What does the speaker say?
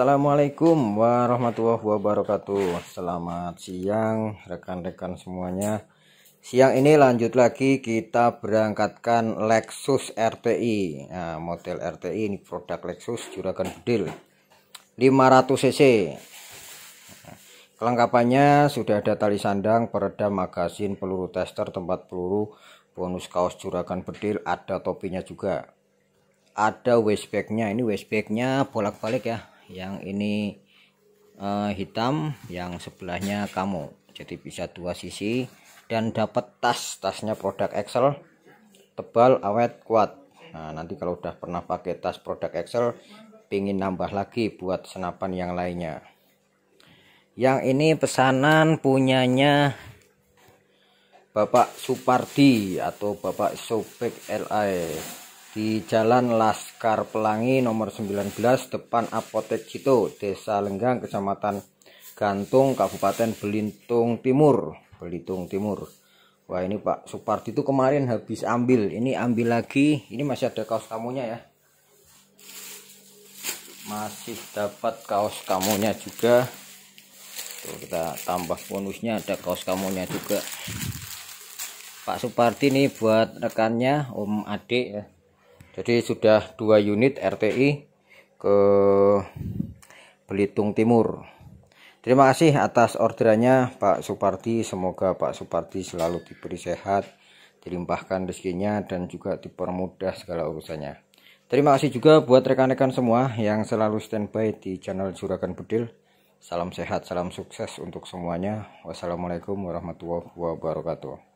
Assalamualaikum warahmatullahi wabarakatuh Selamat siang rekan-rekan semuanya Siang ini lanjut lagi kita berangkatkan Lexus RTI nah, Model RTI ini produk Lexus Juragan Bedil 500cc Kelengkapannya sudah ada tali sandang, peredam, magasin, peluru tester, tempat peluru, bonus kaos Juragan Bedil, ada topinya juga ada bagnya. ini bagnya bolak-balik ya yang ini uh, hitam yang sebelahnya kamu jadi bisa dua sisi dan dapat tas tasnya produk Excel tebal awet kuat nah nanti kalau udah pernah pakai tas produk Excel pingin nambah lagi buat senapan yang lainnya yang ini pesanan punyanya Bapak Supardi atau Bapak Sobek LI di Jalan Laskar Pelangi nomor 19 depan Apotek Cito, Desa Lenggang, Kecamatan Gantung, Kabupaten Belitung Timur, Belitung Timur. Wah ini Pak Supardi itu kemarin habis ambil, ini ambil lagi, ini masih ada kaos kamunya ya. Masih dapat kaos kamunya juga. Tuh, kita tambah bonusnya ada kaos kamunya juga. Pak Supardi ini buat rekannya Om Ade. ya jadi sudah dua unit RTI ke Belitung Timur terima kasih atas orderannya Pak Supardi semoga Pak Supardi selalu diberi sehat dilimpahkan rezekinya dan juga dipermudah segala urusannya terima kasih juga buat rekan-rekan semua yang selalu standby di channel Juragan Bedil salam sehat salam sukses untuk semuanya wassalamualaikum warahmatullahi wabarakatuh